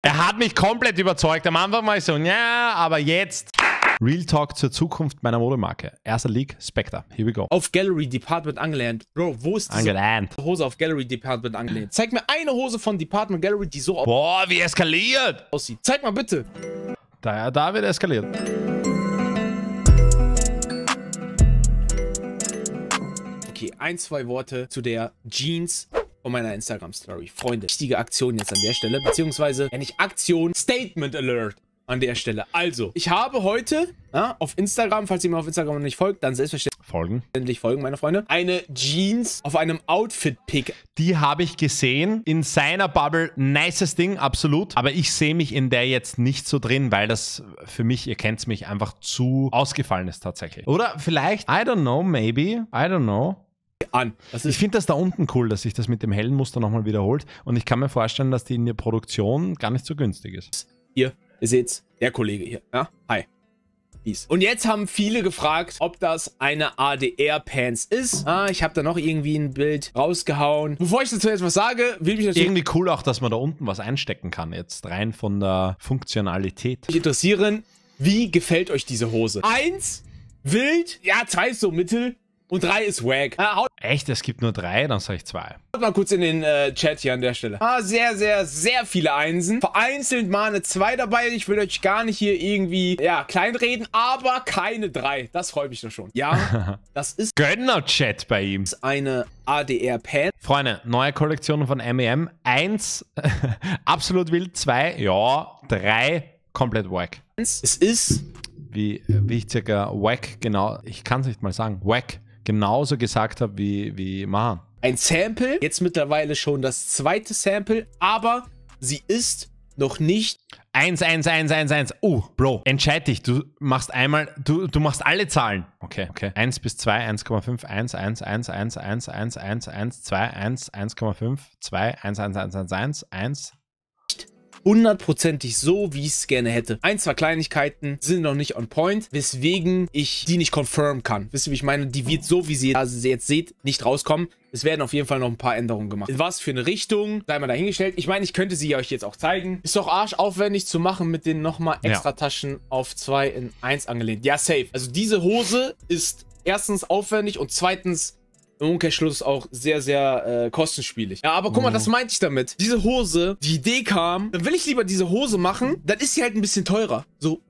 Er hat mich komplett überzeugt. Am Anfang war ich so, ja, aber jetzt. Real Talk zur Zukunft meiner Modemarke. Erster League, Spectre. Here we go. Auf Gallery Department angelernt. Bro, wo ist diese angelernt. Hose auf Gallery Department angelehnt? Zeig mir eine Hose von Department Gallery, die so Boah, wie eskaliert! aussieht. Zeig mal bitte. Da, da wird eskaliert. Okay, ein, zwei Worte zu der Jeans von meiner Instagram-Story. Freunde, wichtige Aktion jetzt an der Stelle, beziehungsweise, wenn ich Aktion, Statement Alert an der Stelle. Also, ich habe heute ja, auf Instagram, falls ihr mir auf Instagram noch nicht folgt, dann selbstverständlich folgen. Endlich folgen, meine Freunde. Eine Jeans auf einem Outfit-Pick. Die habe ich gesehen. In seiner Bubble, nices Ding, absolut. Aber ich sehe mich in der jetzt nicht so drin, weil das für mich, ihr kennt es mich, einfach zu ausgefallen ist tatsächlich. Oder vielleicht, I don't know, maybe, I don't know an. Also ich finde das da unten cool, dass sich das mit dem hellen Muster nochmal wiederholt. Und ich kann mir vorstellen, dass die in der Produktion gar nicht so günstig ist. Hier, ihr seht's, der Kollege hier. Ja? Hi. Dies. Und jetzt haben viele gefragt, ob das eine ADR-Pants ist. Ah, ich habe da noch irgendwie ein Bild rausgehauen. Bevor ich dazu jetzt was sage, will mich natürlich... Irgendwie cool auch, dass man da unten was einstecken kann. Jetzt rein von der Funktionalität. Mich interessieren, wie gefällt euch diese Hose? Eins, wild, ja, zwei so mittel. Und drei ist wack. Echt, es gibt nur drei, dann sage ich zwei. Schaut mal kurz in den äh, Chat hier an der Stelle. Ah, sehr, sehr, sehr viele Einsen. Vereinzelt mal eine zwei dabei. Ich will euch gar nicht hier irgendwie, ja, kleinreden, aber keine drei. Das freut mich doch schon. Ja, das ist... Gönner-Chat bei ihm. ist eine adr pan Freunde, neue Kollektion von MEM. E Eins, absolut wild. Zwei, ja. Drei, komplett wack. Es ist... Wie, wie ich circa wack genau... Ich kann es nicht mal sagen. Wack genauso gesagt habe wie, wie Mahan. Ein Sample, jetzt mittlerweile schon das zweite Sample, aber sie ist noch nicht. 1, 1, 1, 1, 1. Oh, Bro, entscheid dich. Du machst einmal, du, du machst alle Zahlen. Okay, okay. 1 bis 2, 1,5, 1, 1, 1, 1, 1, 1, 1, 1, 2, 1, 1,5, 2, 1, 1, 1, 1, 1, 1, hundertprozentig so, wie ich es gerne hätte. Ein, zwei Kleinigkeiten sind noch nicht on point, weswegen ich die nicht confirm kann. Wisst ihr, wie ich meine? Die wird so, wie also sie jetzt seht, nicht rauskommen. Es werden auf jeden Fall noch ein paar Änderungen gemacht. Was für eine Richtung, sei mal dahingestellt. Ich meine, ich könnte sie euch jetzt auch zeigen. Ist doch arschaufwendig zu machen mit den nochmal extra ja. Taschen auf 2 in 1 angelehnt. Ja, safe. Also diese Hose ist erstens aufwendig und zweitens im Umkehrschluss auch sehr, sehr äh, kostenspielig. Ja, aber guck mal, mhm. das meinte ich damit. Diese Hose, die Idee kam, dann will ich lieber diese Hose machen, dann ist sie halt ein bisschen teurer. So,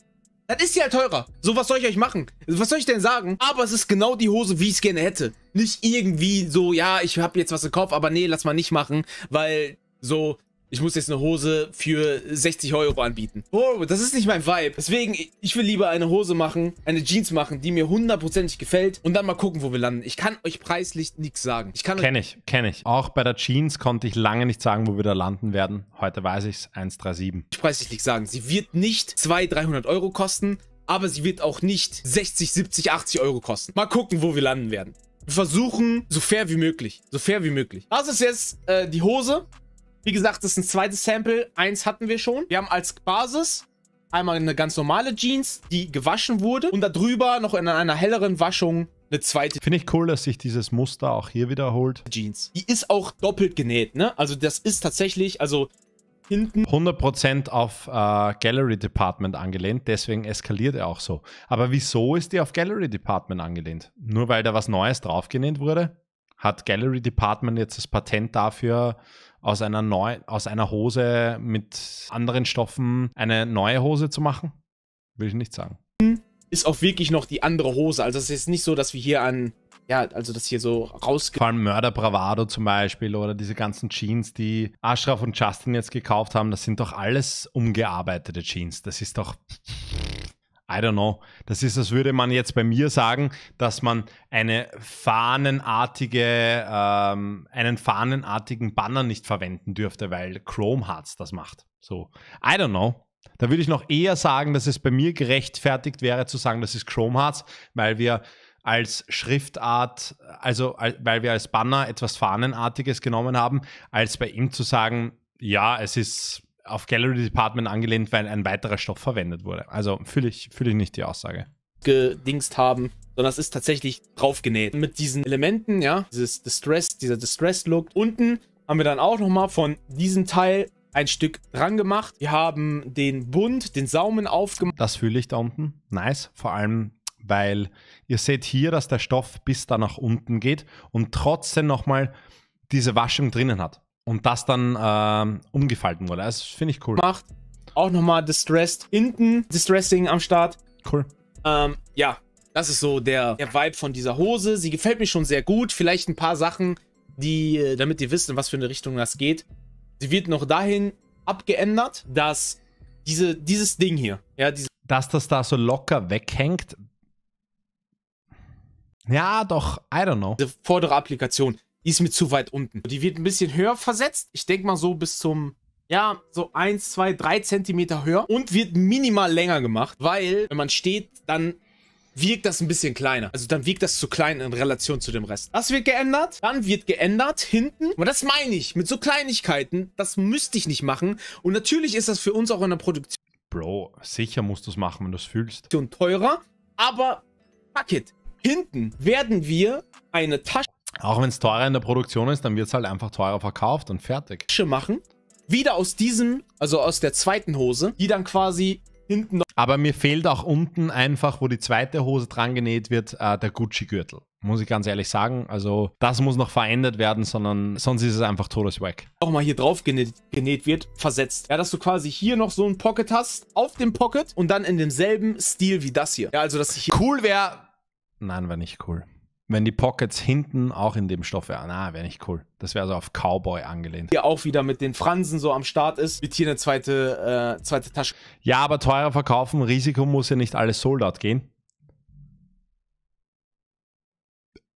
dann ist sie halt teurer. So, was soll ich euch machen? Was soll ich denn sagen? Aber es ist genau die Hose, wie ich es gerne hätte. Nicht irgendwie so, ja, ich habe jetzt was im Kopf, aber nee, lass mal nicht machen, weil so, ich muss jetzt eine Hose für 60 Euro anbieten. Oh, das ist nicht mein Vibe. Deswegen, ich will lieber eine Hose machen, eine Jeans machen, die mir hundertprozentig gefällt und dann mal gucken, wo wir landen. Ich kann euch preislich nichts sagen. Ich kann kenne ich, kenne ich. Auch bei der Jeans konnte ich lange nicht sagen, wo wir da landen werden. Heute weiß ich's, 137. Ich preislich nichts sagen. Sie wird nicht 200, 300 Euro kosten, aber sie wird auch nicht 60, 70, 80 Euro kosten. Mal gucken, wo wir landen werden. Wir versuchen, so fair wie möglich. So fair wie möglich. Das ist jetzt äh, die Hose. Wie gesagt, das ist ein zweites Sample. Eins hatten wir schon. Wir haben als Basis einmal eine ganz normale Jeans, die gewaschen wurde. Und darüber noch in einer helleren Waschung eine zweite. Finde ich cool, dass sich dieses Muster auch hier wiederholt. Jeans. Die ist auch doppelt genäht, ne? Also das ist tatsächlich, also hinten. 100% auf äh, Gallery Department angelehnt, deswegen eskaliert er auch so. Aber wieso ist die auf Gallery Department angelehnt? Nur weil da was Neues drauf genäht wurde? Hat Gallery Department jetzt das Patent dafür aus einer, neu, aus einer Hose mit anderen Stoffen eine neue Hose zu machen? Will ich nicht sagen. Ist auch wirklich noch die andere Hose. Also es ist nicht so, dass wir hier an, ja, also das hier so raus. Vor allem Mörder Bravado zum Beispiel oder diese ganzen Jeans, die Ashraf und Justin jetzt gekauft haben, das sind doch alles umgearbeitete Jeans. Das ist doch... I don't know. Das ist, als würde man jetzt bei mir sagen, dass man eine fahnenartige, ähm, einen fahnenartigen Banner nicht verwenden dürfte, weil Chrome Hearts das macht. So, I don't know. Da würde ich noch eher sagen, dass es bei mir gerechtfertigt wäre zu sagen, das ist Chrome Hearts, weil wir als Schriftart, also weil wir als Banner etwas Fahnenartiges genommen haben, als bei ihm zu sagen, ja, es ist auf Gallery Department angelehnt, weil ein weiterer Stoff verwendet wurde. Also fühle ich, fühl ich nicht die Aussage. Gedingst haben, sondern es ist tatsächlich draufgenäht. Mit diesen Elementen, ja, dieses Distress, dieser Distress-Look. Unten haben wir dann auch nochmal von diesem Teil ein Stück dran gemacht. Wir haben den Bund, den Saumen aufgemacht. Das fühle ich da unten. Nice. Vor allem, weil ihr seht hier, dass der Stoff bis da nach unten geht und trotzdem nochmal diese Waschung drinnen hat und das dann ähm, umgefalten wurde. Also, das finde ich cool. Macht auch nochmal Distressed hinten, Distressing am Start. Cool. Ähm, ja, das ist so der, der Vibe von dieser Hose. Sie gefällt mir schon sehr gut. Vielleicht ein paar Sachen, die, äh, damit ihr wisst, in was für eine Richtung das geht. Sie wird noch dahin abgeändert, dass diese, dieses Ding hier, ja, diese dass das da so locker weghängt. Ja, doch, I don't know. Diese vordere Applikation die ist mir zu weit unten. Die wird ein bisschen höher versetzt. Ich denke mal so bis zum ja, so 1, 2, 3 Zentimeter höher und wird minimal länger gemacht, weil wenn man steht, dann wirkt das ein bisschen kleiner. Also dann wirkt das zu klein in Relation zu dem Rest. Das wird geändert, dann wird geändert hinten. Und das meine ich mit so Kleinigkeiten. Das müsste ich nicht machen. Und natürlich ist das für uns auch in der Produktion. Bro, sicher musst du es machen, wenn du es fühlst. Und teurer, aber fuck it. Hinten werden wir eine Tasche auch wenn es teurer in der Produktion ist, dann wird es halt einfach teurer verkauft und fertig. machen, wieder aus diesem, also aus der zweiten Hose, die dann quasi hinten... noch... Aber mir fehlt auch unten einfach, wo die zweite Hose dran genäht wird, äh, der Gucci-Gürtel. Muss ich ganz ehrlich sagen. Also das muss noch verändert werden, sondern sonst ist es einfach todeswack. Auch mal hier drauf genäht, genäht, wird, versetzt. Ja, dass du quasi hier noch so ein Pocket hast, auf dem Pocket und dann in demselben Stil wie das hier. Ja, also dass ich... Cool wäre... Nein, war nicht cool wenn die Pockets hinten auch in dem Stoff wären. Ah, wäre nicht cool. Das wäre so auf Cowboy angelehnt. Hier auch wieder mit den Fransen so am Start ist, wird hier eine zweite, äh, zweite Tasche. Ja, aber teurer verkaufen, Risiko muss ja nicht alles sold out gehen.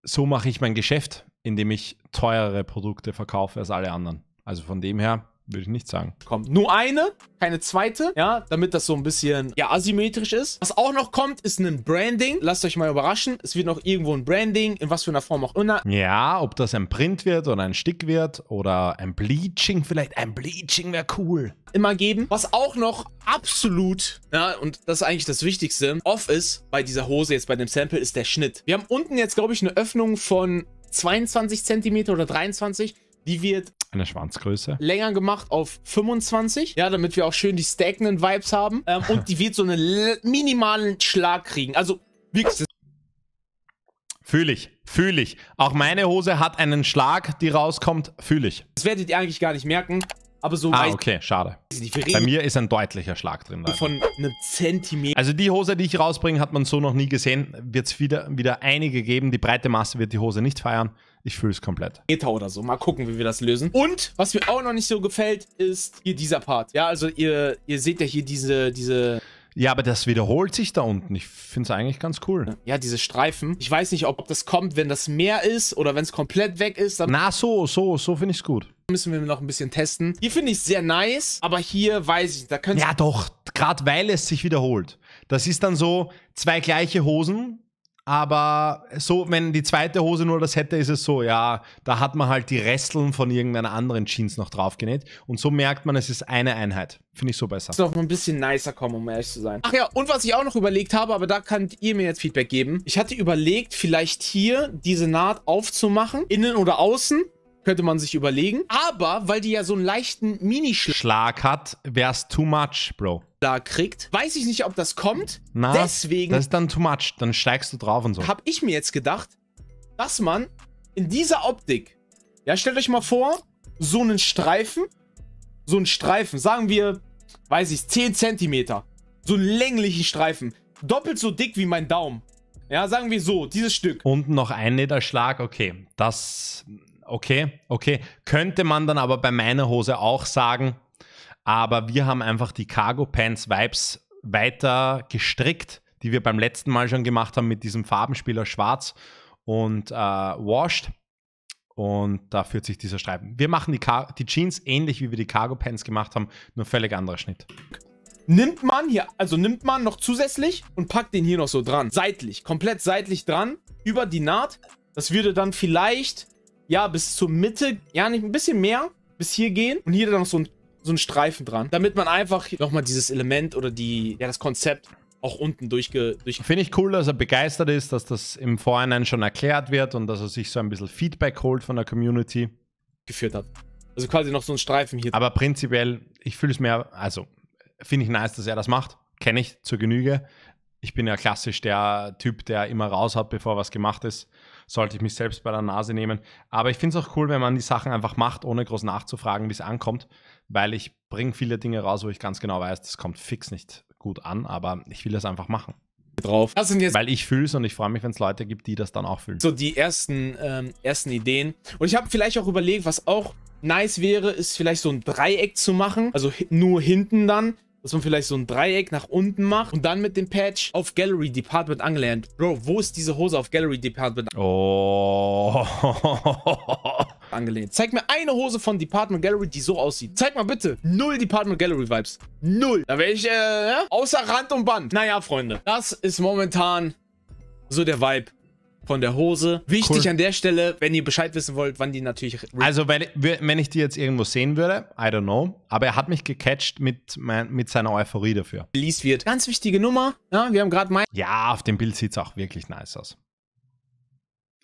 So mache ich mein Geschäft, indem ich teurere Produkte verkaufe als alle anderen. Also von dem her, würde ich nicht sagen. Kommt nur eine, keine zweite, ja, damit das so ein bisschen, ja, asymmetrisch ist. Was auch noch kommt, ist ein Branding. Lasst euch mal überraschen. Es wird noch irgendwo ein Branding, in was für einer Form auch immer. Ja, ob das ein Print wird oder ein Stick wird oder ein Bleaching vielleicht. Ein Bleaching wäre cool. Immer geben. Was auch noch absolut, ja, und das ist eigentlich das Wichtigste, off ist bei dieser Hose jetzt, bei dem Sample, ist der Schnitt. Wir haben unten jetzt, glaube ich, eine Öffnung von 22 cm oder 23 die wird eine Schwanzgröße. Länger gemacht auf 25. Ja, damit wir auch schön die stagnant Vibes haben. Ähm, und die wird so einen minimalen Schlag kriegen. Also, wirklich. Fühle ich, fühle ich. Auch meine Hose hat einen Schlag, die rauskommt, fühle ich. Das werdet ihr eigentlich gar nicht merken. Aber so ah, okay, schade. Bei mir ist ein deutlicher Schlag drin. Leider. Von einem Zentimeter. Also die Hose, die ich rausbringe, hat man so noch nie gesehen. Wird es wieder, wieder einige geben. Die breite Masse wird die Hose nicht feiern. Ich fühle es komplett. Meter oder so. Mal gucken, wie wir das lösen. Und was mir auch noch nicht so gefällt, ist hier dieser Part. Ja, also ihr, ihr seht ja hier diese, diese ja, aber das wiederholt sich da unten. Ich finde es eigentlich ganz cool. Ja, diese Streifen. Ich weiß nicht, ob das kommt, wenn das mehr ist oder wenn es komplett weg ist. Dann Na, so, so, so finde ich es gut. Müssen wir noch ein bisschen testen. Hier finde ich es sehr nice, aber hier weiß ich, da könnte Ja, doch, gerade weil es sich wiederholt. Das ist dann so zwei gleiche Hosen, aber so, wenn die zweite Hose nur das hätte, ist es so, ja, da hat man halt die Resteln von irgendeiner anderen Jeans noch draufgenäht. Und so merkt man, es ist eine Einheit. Finde ich so besser. Ist doch ein bisschen nicer kommen, um ehrlich zu sein. Ach ja, und was ich auch noch überlegt habe, aber da könnt ihr mir jetzt Feedback geben. Ich hatte überlegt, vielleicht hier diese Naht aufzumachen, innen oder außen, könnte man sich überlegen. Aber weil die ja so einen leichten Minischlag hat, wäre es too much, Bro. Da kriegt. Weiß ich nicht, ob das kommt. Na, Deswegen. Das ist dann too much. Dann steigst du drauf und so. Hab ich mir jetzt gedacht, dass man in dieser Optik, ja, stellt euch mal vor, so einen Streifen, so einen Streifen, sagen wir, weiß ich, 10 Zentimeter, so einen länglichen Streifen, doppelt so dick wie mein Daumen. Ja, sagen wir so, dieses Stück. Unten noch ein Niederschlag, okay. Das okay, okay. Könnte man dann aber bei meiner Hose auch sagen, aber wir haben einfach die Cargo Pants Vibes weiter gestrickt, die wir beim letzten Mal schon gemacht haben mit diesem Farbenspieler Schwarz und äh, Washed. Und da führt sich dieser Streifen. Wir machen die, die Jeans ähnlich, wie wir die Cargo Pants gemacht haben, nur völlig anderer Schnitt nimmt man hier, also nimmt man noch zusätzlich und packt den hier noch so dran. Seitlich, komplett seitlich dran, über die Naht. Das würde dann vielleicht ja, bis zur Mitte, ja, nicht ein bisschen mehr, bis hier gehen. Und hier dann noch so ein, so ein Streifen dran, damit man einfach nochmal dieses Element oder die, ja, das Konzept auch unten durchge... Durch Finde ich cool, dass er begeistert ist, dass das im Vorhinein schon erklärt wird und dass er sich so ein bisschen Feedback holt von der Community. Geführt hat. Also quasi noch so ein Streifen hier. Aber prinzipiell, ich fühle es mehr, also finde ich nice, dass er das macht. Kenne ich zur Genüge. Ich bin ja klassisch der Typ, der immer raus hat, bevor was gemacht ist sollte ich mich selbst bei der Nase nehmen. Aber ich finde es auch cool, wenn man die Sachen einfach macht, ohne groß nachzufragen, wie es ankommt, weil ich bringe viele Dinge raus, wo ich ganz genau weiß, das kommt fix nicht gut an, aber ich will das einfach machen drauf. Das sind jetzt Weil ich fühle es und ich freue mich, wenn es Leute gibt, die das dann auch fühlen. So die ersten, ähm, ersten Ideen. Und ich habe vielleicht auch überlegt, was auch nice wäre, ist vielleicht so ein Dreieck zu machen. Also nur hinten dann dass man vielleicht so ein Dreieck nach unten macht und dann mit dem Patch auf Gallery Department angelernt. Bro, wo ist diese Hose auf Gallery Department? Oh. angelehnt. Zeig mir eine Hose von Department Gallery, die so aussieht. Zeig mal bitte. Null Department Gallery Vibes. Null. Da wäre ich, äh, ja? außer Rand und Band. Naja, Freunde. Das ist momentan so der Vibe von der Hose. Wichtig cool. an der Stelle, wenn ihr Bescheid wissen wollt, wann die natürlich. Also, wenn, wenn ich die jetzt irgendwo sehen würde, I don't know. Aber er hat mich gecatcht mit, mein, mit seiner Euphorie dafür. Release wird. Ganz wichtige Nummer. Ja, wir haben gerade mein. Ja, auf dem Bild sieht es auch wirklich nice aus.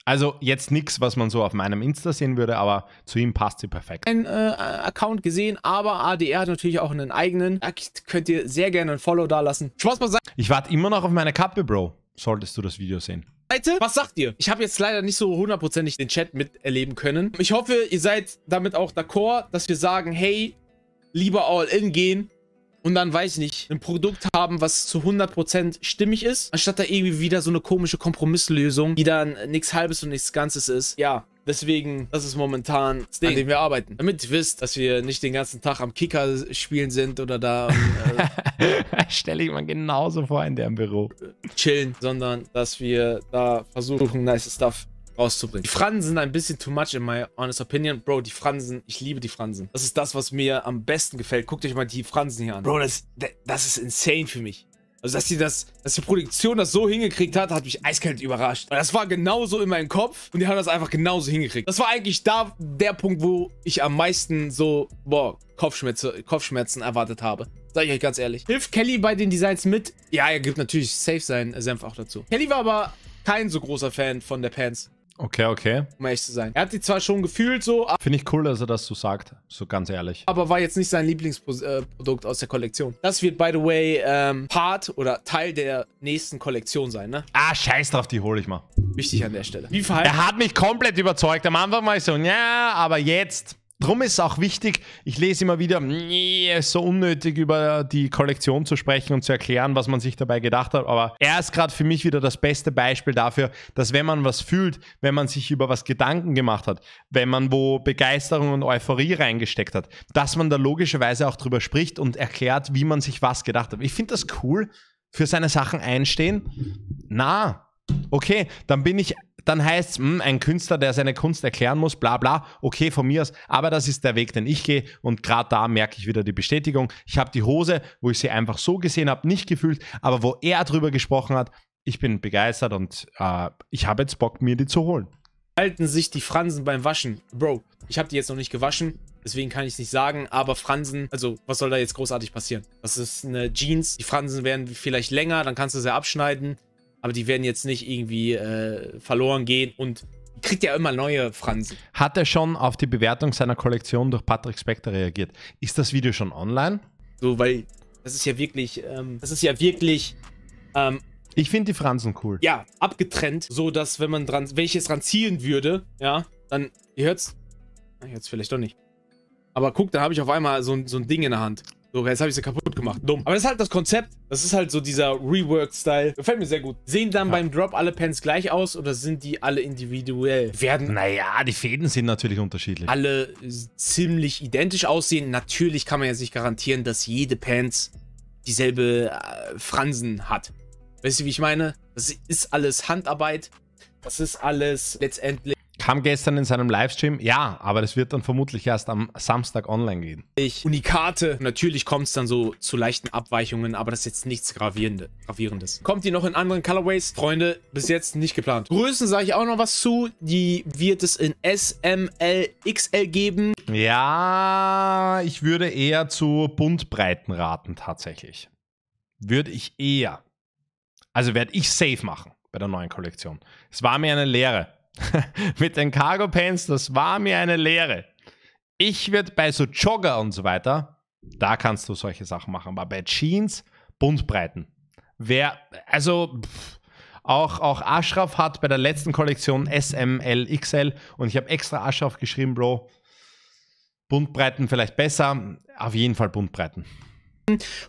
Also jetzt nichts, was man so auf meinem Insta sehen würde, aber zu ihm passt sie perfekt. Ein äh, Account gesehen, aber ADR hat natürlich auch einen eigenen. Da könnt ihr sehr gerne ein Follow dalassen. Spaß beiseite. Ich warte immer noch auf meine Kappe, Bro. Solltest du das Video sehen. Leute, was sagt ihr? Ich habe jetzt leider nicht so hundertprozentig den Chat miterleben können. Ich hoffe, ihr seid damit auch d'accord, dass wir sagen, hey, lieber All-In gehen und dann, weiß ich nicht, ein Produkt haben, was zu 100% stimmig ist, anstatt da irgendwie wieder so eine komische Kompromisslösung, die dann nichts Halbes und nichts Ganzes ist. Ja, Deswegen, das ist momentan das Ding, an dem wir arbeiten. Damit ihr wisst, dass wir nicht den ganzen Tag am Kicker spielen sind oder da. Äh, Stelle ich mir genauso vor in dem Büro. Äh, chillen, sondern dass wir da versuchen, nice Stuff rauszubringen. Die Fransen sind ein bisschen too much in my honest opinion. Bro, die Fransen, ich liebe die Fransen. Das ist das, was mir am besten gefällt. Guckt euch mal die Fransen hier an. Bro, das, das ist insane für mich. Also, dass sie das, dass die Produktion das so hingekriegt hat, hat mich eiskalt überrascht. Das war genauso in meinem Kopf und die haben das einfach genauso hingekriegt. Das war eigentlich da der Punkt, wo ich am meisten so, boah, Kopfschmerzen, Kopfschmerzen erwartet habe. Sag ich euch ganz ehrlich. Hilft Kelly bei den Designs mit? Ja, er gibt natürlich safe sein Senf auch dazu. Kelly war aber kein so großer Fan von der Pants. Okay, okay. Um ehrlich zu sein. Er hat die zwar schon gefühlt so, aber... Finde ich cool, dass er das so sagt, so ganz ehrlich. Aber war jetzt nicht sein Lieblingsprodukt äh, aus der Kollektion. Das wird, by the way, ähm, Part oder Teil der nächsten Kollektion sein, ne? Ah, scheiß drauf, die hole ich mal. Wichtig an der Stelle. Wie verhalten... Er hat mich komplett überzeugt. Am Anfang war ich so, ja, aber jetzt... Drum ist es auch wichtig, ich lese immer wieder, nee, ist so unnötig über die Kollektion zu sprechen und zu erklären, was man sich dabei gedacht hat. Aber er ist gerade für mich wieder das beste Beispiel dafür, dass wenn man was fühlt, wenn man sich über was Gedanken gemacht hat, wenn man wo Begeisterung und Euphorie reingesteckt hat, dass man da logischerweise auch drüber spricht und erklärt, wie man sich was gedacht hat. Ich finde das cool, für seine Sachen einstehen. Na, okay, dann bin ich dann heißt es, hm, ein Künstler, der seine Kunst erklären muss, bla bla, okay, von mir aus, aber das ist der Weg, den ich gehe und gerade da merke ich wieder die Bestätigung. Ich habe die Hose, wo ich sie einfach so gesehen habe, nicht gefühlt, aber wo er drüber gesprochen hat, ich bin begeistert und äh, ich habe jetzt Bock, mir die zu holen. Halten sich die Fransen beim Waschen. Bro, ich habe die jetzt noch nicht gewaschen, deswegen kann ich es nicht sagen, aber Fransen, also was soll da jetzt großartig passieren? Das ist eine Jeans, die Fransen werden vielleicht länger, dann kannst du sie abschneiden, aber die werden jetzt nicht irgendwie äh, verloren gehen und kriegt ja immer neue Fransen. Hat er schon auf die Bewertung seiner Kollektion durch Patrick Spector reagiert? Ist das Video schon online? So, weil das ist ja wirklich, ähm, das ist ja wirklich. Ähm, ich finde die Fransen cool. Ja, abgetrennt, so dass wenn man dran, wenn dran zielen würde, ja, dann ihr hört's, ah, ihr hört's vielleicht doch nicht. Aber guck, da habe ich auf einmal so, so ein Ding in der Hand. So, jetzt habe ich sie kaputt gemacht. Dumm. Aber das ist halt das Konzept. Das ist halt so dieser Reworked-Style. Gefällt mir sehr gut. Sehen dann ja. beim Drop alle Pens gleich aus oder sind die alle individuell? Werden. Naja, die Fäden sind natürlich unterschiedlich. Alle ziemlich identisch aussehen. Natürlich kann man ja sich garantieren, dass jede Pants dieselbe äh, Fransen hat. Weißt du, wie ich meine? Das ist alles Handarbeit. Das ist alles letztendlich kam gestern in seinem Livestream. Ja, aber das wird dann vermutlich erst am Samstag online gehen. Ich, Unikate. Natürlich kommt es dann so zu leichten Abweichungen, aber das ist jetzt nichts Gravierende, Gravierendes. Kommt die noch in anderen Colorways? Freunde, bis jetzt nicht geplant. Größen sage ich auch noch was zu. Die wird es in SMLXL geben. Ja, ich würde eher zu Buntbreiten raten tatsächlich. Würde ich eher. Also werde ich safe machen bei der neuen Kollektion. Es war mir eine Lehre. mit den Cargo Pants, das war mir eine Lehre. Ich würde bei so Jogger und so weiter, da kannst du solche Sachen machen, aber bei Jeans, Bundbreiten. Wer, also, pff, auch, auch Ashraf hat bei der letzten Kollektion SMLXL und ich habe extra Ashraf geschrieben, Bro. Bundbreiten vielleicht besser, auf jeden Fall Bundbreiten.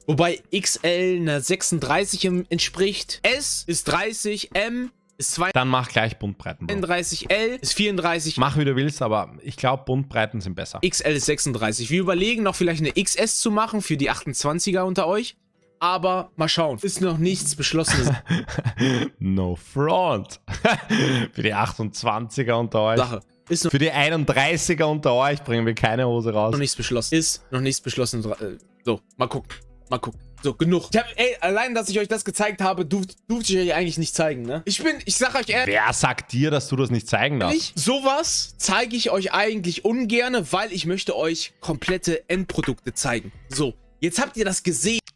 Wobei XL einer 36 entspricht. S ist 30, M ist 2. Dann mach gleich Buntbreiten. 31 l ist 34. Mach wie du willst, aber ich glaube Buntbreiten sind besser. XL ist 36. Wir überlegen noch vielleicht eine XS zu machen für die 28er unter euch. Aber mal schauen. Ist noch nichts beschlossenes. no front. für die 28er unter euch. Sache. Ist noch Für die 31er unter euch bringen wir keine Hose raus. noch nichts beschlossen. Ist noch nichts beschlossen. Äh, so, mal gucken. Mal gucken. So, genug. Ich Hab, ey, allein, dass ich euch das gezeigt habe, durfte ich euch eigentlich nicht zeigen, ne? Ich bin, ich sag euch ehrlich. Wer sagt dir, dass du das nicht zeigen darfst? Ehrlich, sowas zeige ich euch eigentlich ungern, weil ich möchte euch komplette Endprodukte zeigen. So, jetzt habt ihr das gesehen.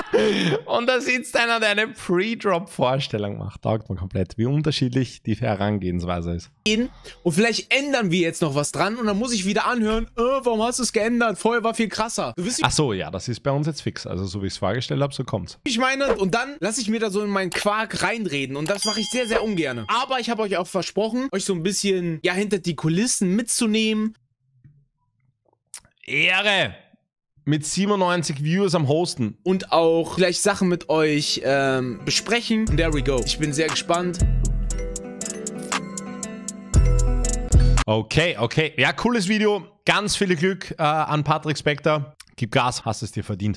und da sitzt einer, der eine Pre-Drop-Vorstellung macht. Taugt man komplett, wie unterschiedlich die Herangehensweise ist. Und vielleicht ändern wir jetzt noch was dran und dann muss ich wieder anhören, äh, warum hast du es geändert? Vorher war viel krasser. Du Ach so, ja, das ist bei uns jetzt fix. Also so wie ich es vorgestellt habe, so kommt's. Ich meine, und dann lasse ich mir da so in meinen Quark reinreden und das mache ich sehr, sehr ungern. Aber ich habe euch auch versprochen, euch so ein bisschen, ja, hinter die Kulissen mitzunehmen. Ehre! mit 97 Viewers am Hosten. Und auch gleich Sachen mit euch ähm, besprechen. There we go. Ich bin sehr gespannt. Okay, okay. Ja, cooles Video. Ganz viel Glück äh, an Patrick Spector. Gib Gas, hast es dir verdient.